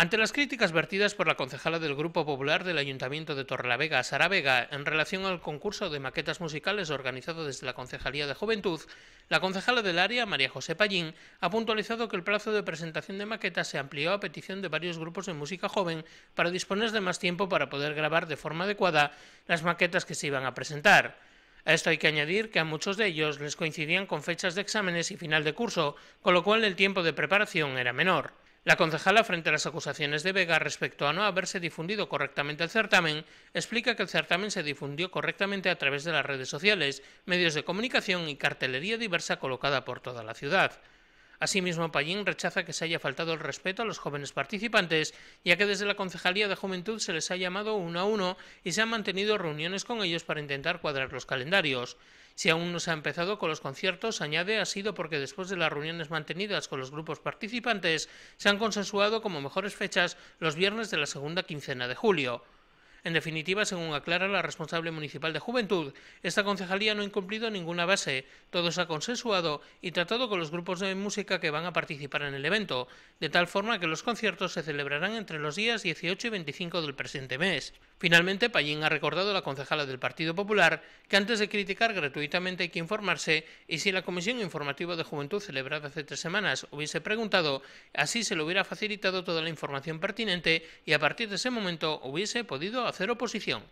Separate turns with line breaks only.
Ante las críticas vertidas por la concejala del Grupo Popular del Ayuntamiento de Torrelavega, Sara Vega, en relación al concurso de maquetas musicales organizado desde la Concejalía de Juventud, la concejala del área, María José Pallín, ha puntualizado que el plazo de presentación de maquetas se amplió a petición de varios grupos de música joven para disponer de más tiempo para poder grabar de forma adecuada las maquetas que se iban a presentar. A esto hay que añadir que a muchos de ellos les coincidían con fechas de exámenes y final de curso, con lo cual el tiempo de preparación era menor. La concejala, frente a las acusaciones de Vega respecto a no haberse difundido correctamente el certamen, explica que el certamen se difundió correctamente a través de las redes sociales, medios de comunicación y cartelería diversa colocada por toda la ciudad. Asimismo, Pallín rechaza que se haya faltado el respeto a los jóvenes participantes, ya que desde la Concejalía de Juventud se les ha llamado uno a uno y se han mantenido reuniones con ellos para intentar cuadrar los calendarios. Si aún no se ha empezado con los conciertos, añade, ha sido porque después de las reuniones mantenidas con los grupos participantes, se han consensuado como mejores fechas los viernes de la segunda quincena de julio. En definitiva, según aclara la responsable municipal de Juventud, esta concejalía no ha incumplido ninguna base, todo se ha consensuado y tratado con los grupos de música que van a participar en el evento, de tal forma que los conciertos se celebrarán entre los días 18 y 25 del presente mes. Finalmente, Payín ha recordado a la concejala del Partido Popular que antes de criticar gratuitamente hay que informarse y si la Comisión Informativa de Juventud celebrada hace tres semanas hubiese preguntado, así se le hubiera facilitado toda la información pertinente y a partir de ese momento hubiese podido hacer oposición.